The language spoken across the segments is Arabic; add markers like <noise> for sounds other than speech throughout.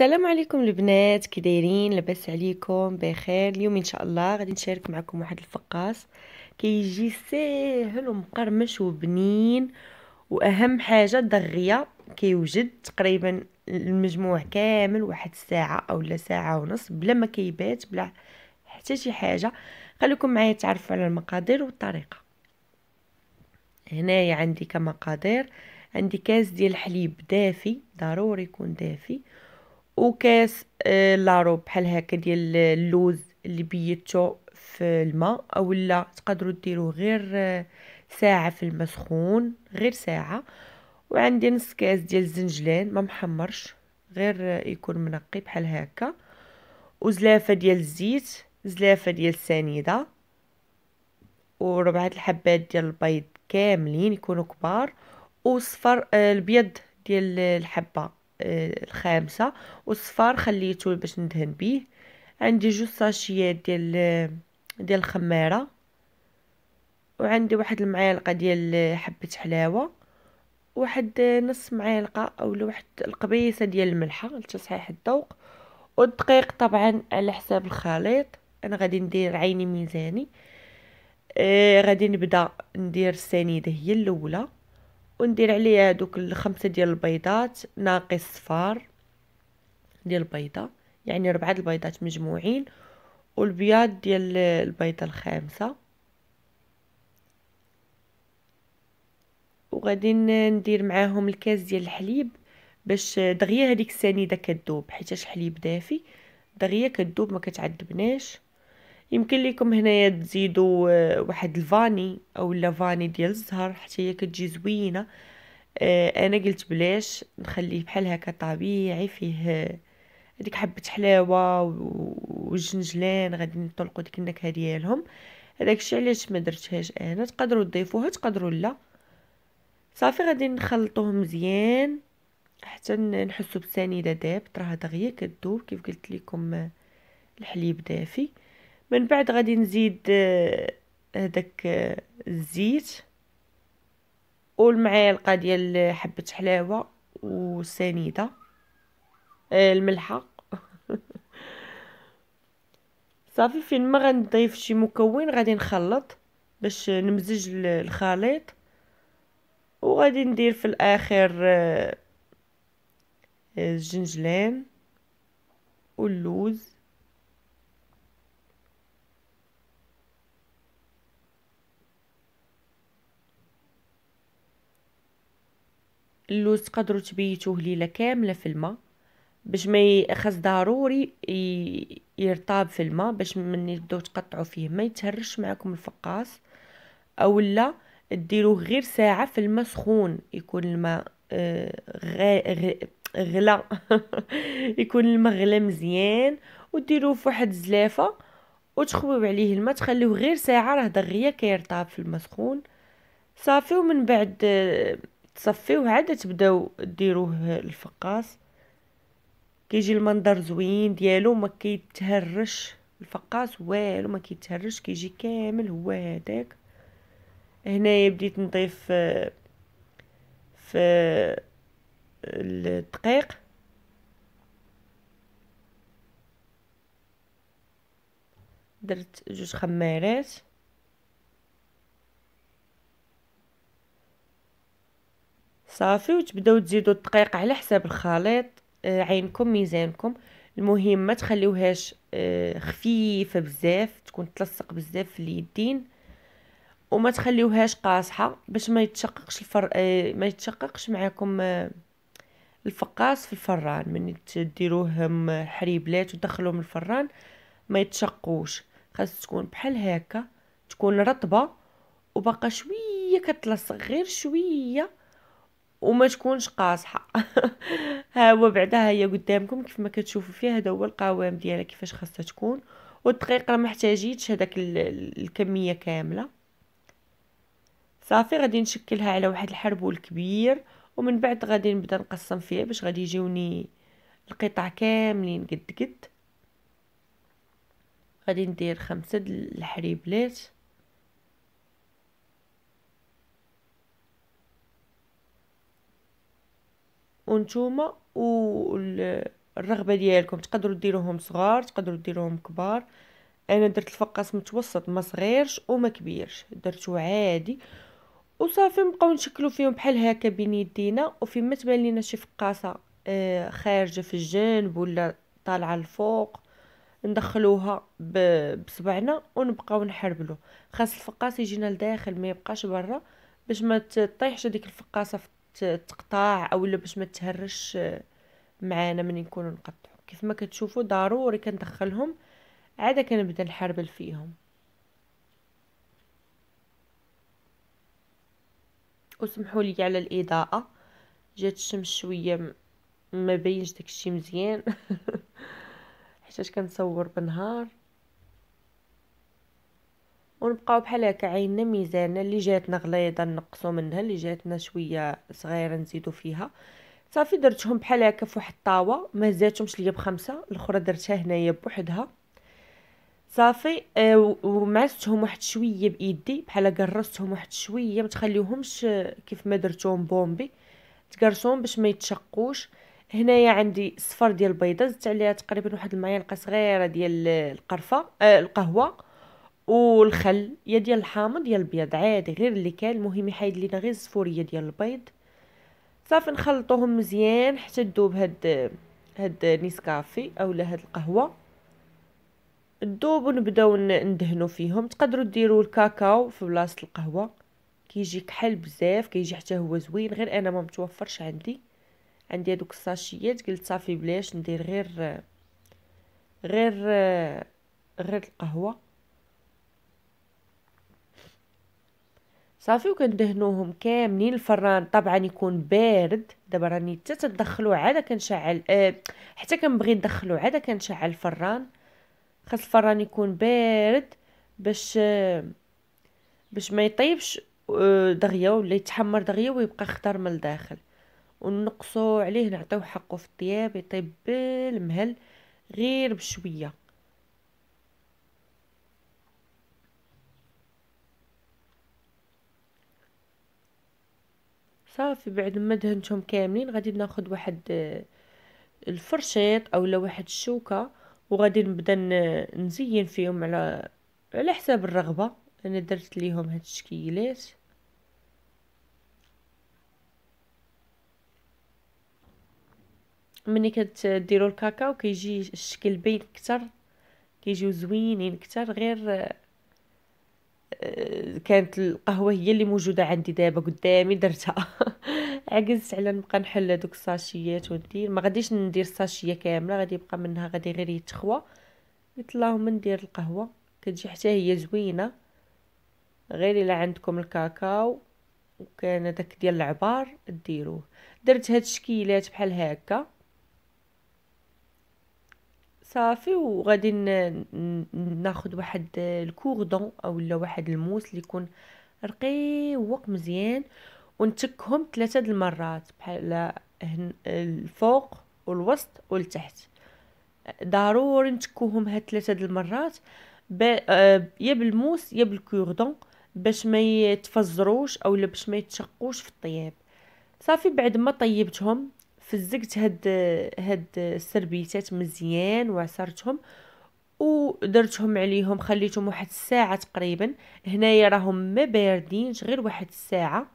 السلام عليكم البنات كي دايرين لاباس عليكم بخير اليوم ان شاء الله غادي نشارك معكم واحد الفقاص كيجي ساهل ومقرمش وبنين واهم حاجه الدغيه كيوجد تقريبا المجموع كامل واحد الساعه اولا ساعه ونص بلا ما كيبات بلا حتى شي حاجه خليكم معايا تعرفوا على المقادير والطريقه هنايا عندي كمقادير عندي كاس ديال الحليب دافي ضروري يكون دافي وكاس آه، لارو بحال هكا ديال اللوز اللي بيتو في الماء اولا تقدروا ديروا غير آه، ساعه في الماء سخون غير ساعه وعندي نص كاس ديال الزنجلان ما محمرش غير آه، يكون منقي بحال هكا وزلافه ديال الزيت زلافه ديال السنيده وربعه الحبات ديال البيض كاملين يكونوا كبار وصفر البيض ديال الحبه الخامسة والصفار خليته باش ندهن بيه عندي جوج ساشيات ديال ديال الخماره وعندي واحد المعلقة ديال حبه حلاوه واحد نص معلقه أو واحد القبيصه ديال الملحه لتصحيح الذوق والدقيق طبعا على حساب الخليط انا غادي ندير عيني ميزاني آه غادي نبدا ندير السنيده هي الاولى وندير عليه دوك الخمسه ديال البيضات ناقص صفار ديال البيضه يعني ربعه البيضات مجموعين والبياض ديال البيضه الخامسه وغادي ندير معاهم الكاس ديال الحليب باش دغيا هذيك السنيده كتذوب حيت الحليب دافي دغيا كتذوب ما كتعذبناش يمكن لكم هنايا تزيدوا آه، واحد الفاني او لا فاني ديال الزهر حتى هي كتجي زوينه آه، انا قلت بلاش نخليه بحال هكا طبيعي فيه هذيك آه، حبه حلاوه والجنجلان غادي نطلقوا ديك النكهه ديالهم الشيء علاش ما درتهاش انا تقدروا تضيفوها تقدروا لا صافي غادي نخلطوه مزيان حتى نحسو بالسنيده دابت راه دغيا كدوب كيف قلت لكم الحليب دافي من بعد غادي نزيد هذاك آه، آه، الزيت والمعلقه ديال حبه حلاوه وسنيده آه، الملحه <laughs> صافي فين ما غنضيف شي مكون غادي نخلط باش نمزج الخليط وغادي ندير في الاخر الجنجلان واللوز اللوز تقدروا تبيتوه ليله كامله في الماء باش ما خاص ضروري يرطاب في الماء باش من تبداو تقطعوا فيه ما يتهرش معكم الفقاص اولا ديروه غير ساعه في الماء سخون يكون الماء آه، غلا <laughs> يكون الماء غلا مزيان وديروه في واحد الزلافه وتخويو عليه الماء تخليوه غير ساعه راه دغيا كيرطاب في الماء سخون صافي ومن بعد آه، تصفيوه عاد تبداو ديروه الفقاص كيجي المنظر زوين ديالو ما كيتهرش الفقاص والو ما كيتهرش كيجي كامل هو هذاك هنايا بديت نضيف آه، في آه، الدقيق درت جوج خمارات صافي وتبداو تزيدوا الدقيق على حساب الخليط آه، عينكم ميزانكم المهم ما تخليوهاش آه، خفيفه بزاف تكون تلصق بزاف في اليدين وما تخليوهاش قاصحه باش ما يتشققش الفر آه، ما يتشققش معاكم الفقاس في الفران من تديروهم حريبلات وتدخلوهم الفران ما يتشقوش خاص تكون بحال هكا تكون رطبه وباقا شويه كتلصق غير شويه وما تكونش قاصحه <laughs> ها هو بعدا هي قدامكم كيف ما كتشوفوا فيها هذا هو القوام ديالها كيفاش خاصها تكون والدقيق راه ما احتاجيتش هذاك الكميه كامله صافي غادي نشكلها على واحد الحربول كبير ومن بعد غادي نبدا نقسم فيه باش غادي يجيوني القطع كاملين قد قد غادي ندير خمسة الحريبلات وانتوما والرغبه ديالكم تقدروا ديروهم صغار تقدروا ديروهم كبار انا درت الفقاس متوسط ما صغيرش وما كبيرش درتو عادي وصافي نبقاو نشكلوا فيهم بحال هكا بين يدينا وفي ما تبان لينا شي فقاسه آه، خارجه في الجنب ولا طالعه الفوق ندخلوها بصبعنا ونبقاو نحربلو خاص الفقاس يجينا لداخل ما يبقاش برا باش ما تطيحش هذيك الفقاسه في تقطع اولا باش ما تهرش آه، معانا من نكونوا نقطع كيف ما كتشوفوا ضروري كندخلهم عاده كنبدا نحربل فيهم وسمحوا لي على الاضاءه جات الشمس شويه ما بينش داكشي مزيان <laughs> حيتاش كنصور بنهار ونبقاو بحال هكا عيننا ميزاننا اللي جاتنا غليظه نقصوا منها اللي جاتنا شويه صغيره نزيدو فيها صافي درتهم بحال هكا فواحد الطاوه ما زادتهمش ليا بخمسه الاخرى درتها هنايا بوحدها صافي آه، ومعستهم واحد شويه بايدي بحال قرصتهم واحد شويه ما تخليوهمش كيف ما درتهم بومبي تقرصهم باش ما يتشقوش هنايا عندي صفر ديال البيضه زدت عليها تقريبا واحد المعلقه صغيره ديال القرفه آه القهوه والخل يا ديال الحامض يا البيض عادي غير اللي كان المهم يحيد لينا غير الزفوريه ديال البيض صافي نخلطوهم مزيان حتى تذوب هاد هاد نيسكافي اولا هاد القهوه تذوب ونبداو ندهنو فيهم تقدروا ديروا الكاكاو في بلاصه القهوه كيجي كحل بزاف كيجي حتى هو زوين غير انا ما متوفرش عندي عندي هذوك الساشيات قلت صافي بلاش ندير غير غير غير القهوه صافي وكندهنوهم كاملين الفران طبعا يكون بارد دابا راني حتى تدخلو عاد كنشعل أه حتى كنبغي ندخلو عاد كنشعل الفران خاص الفران يكون بارد باش آه، باش ما يطيبش آه، دغيا ولا يتحمر دغيا ويبقى خضر من الداخل ونقصو عليه نعطيو حقه في الطياب يطيب بالمهل غير بشويه صافي بعد ما دهنتهم كاملين غادي ناخذ واحد آه، الفرشيط اولا واحد الشوكه وغادي نبدا نزين فيهم على على حساب الرغبه انا درت ليهم هاد الشكيلات ملي كتديروا الكاكاو كيجي الشكل باين كتر كيجيو زوينين كتر غير آه، آه، كانت القهوه هي اللي موجوده عندي دابا قدامي درتها <laughs> عجزت على نبقى نحل هذوك الساشيات وندير ما غاديش ندير الساشيه كامله غادي يبقى منها غادي غير يتخوى قلت اللهم ندير القهوه كتجي حتى هي زوينه غير الا عندكم الكاكاو وكان داك ديال العبار ديروه درت هاد الشكيلات بحال هكا صافي وغادي ناخذ واحد الكوردون لا واحد الموس اللي يكون رقيق مزيان ونتكهم ثلاثه المرات بحال الفوق والوسط والتحت ضروري نتكوهم هاد ثلاثه المرات آه، يا بالموس يا بالكوردون باش ما يتفزروش او باش ما يتشقوش في الطياب صافي بعد ما طيبتهم فزقت هاد هاد السربيتات مزيان وعصرتهم ودرتهم عليهم خليتهم واحد الساعه تقريبا هنايا راهم ما باردينش غير واحد الساعه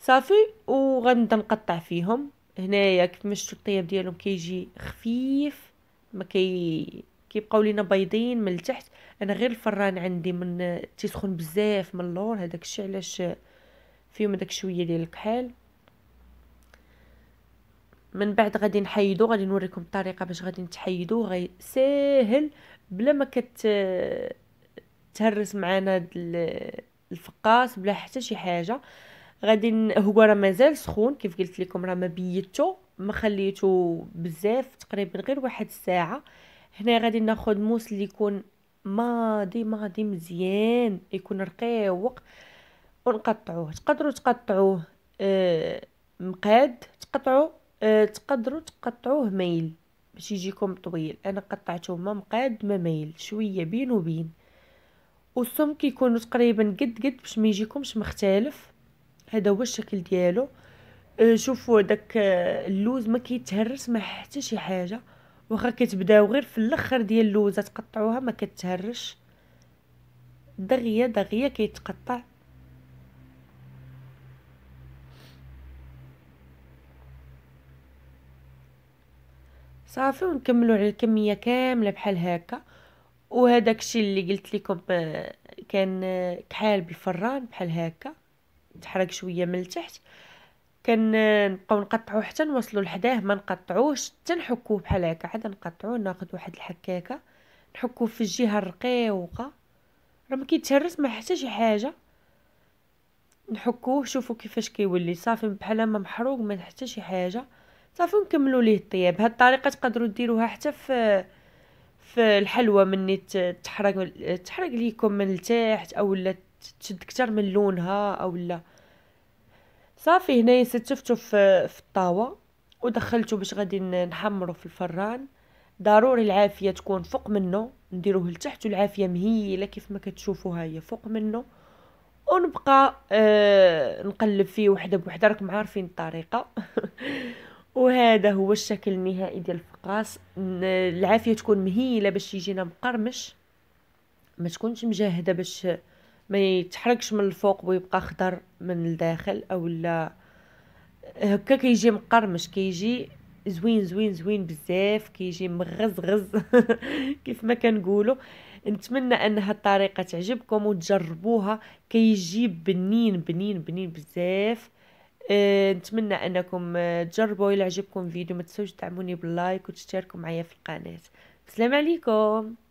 صافي وغنبدا نقطع فيهم هنايا كيف ما شفتوا الطياب ديالهم كيجي خفيف ما كي كيبقاو لينا بيضين من التحت انا غير الفران عندي من تيسخن بزاف من اللور هذاك الشيء علاش فيهم داك شويه ديال الكحال من بعد غادي نحيدو غادي نوريكم الطريقه باش غادي نتحيدو غي ساهل بلا ما كت تهرس معنا الفقاس بلا حتى شي حاجه غادي هو راه مازال سخون كيف قلت لكم راه ما بيتو ما خليته بزاف تقريبا غير واحد الساعه هنا غادي ناخذ موس اللي يكون ماضي ماضي مزيان يكون رقيق ونقطعوه تقدروا تقطعوه آه، مقاد تقطعوا آه، تقدروا تقطعوه ميل باش يجيكم طويل انا قطعته ما مقاد ما ميل شويه بين وبين والسمك كيكونوا تقريبا قد قد باش ما يجيكمش مختلف هذا هو الشكل ديالو آه، شوفوا داك آه، اللوز ما كيتهرس ما حتى شي حاجه واخا كتبداو غير في الاخر ديال اللوزه تقطعوها ما كتهرش دغيا دغيا كيتقطع صافي ونكملوا على الكميه كامله بحال هكا وهذاك الشيء اللي قلت لكم آه، كان آه، كحال بالفران بحال هكا تحرق شويه من التحت كان آه، نبقاو نقطعوا حتى نوصلوا لحداه ما نقطعوش حتى نحكوه بحال هكا عاد نقطعوا ناخذ واحد الحكاكه نحكوه في الجهه الرقيقه راه ما كيتهرس ما حتى شي حاجه نحكوه شوفوا كيفاش كيولي صافي بحال ما محروق ما حتى شي حاجه صافي نكملوا ليه الطياب هاد الطريقه تقدروا ديروها حتى في في الحلوه مني تحرق تحرق ليكم من لتحت او لا تشد كتر من لونها او لا صافي هنايا ستفتو في, في الطاوه ودخلته باش غادي نحمره في الفران ضروري العافيه تكون فوق منه نديروه لتحت والعافيه مهيله كيف ما كتشوفوا هي فوق منه ونبقى آه نقلب فيه وحده بوحده راكم عارفين الطريقه <laughs> وهذا هو الشكل النهائي ديال الفقاص العافيه تكون مهيله باش يجينا مقرمش ما تكونش مجهده باش ما يتحركش من الفوق ويبقى خضر من الداخل او لا هكا كيجي مقرمش كيجي زوين زوين زوين بزاف كيجي مغز غز <laughs> كيف ما كنقولوا نتمنى انها الطريقه تعجبكم وتجربوها كيجي بنين بنين بنين بزاف آه، نتمنى انكم آه، تجربوا يلا عجبكم الفيديو ما تنسوش تدعموني باللايك وتشتركوا معايا في القناه السلام عليكم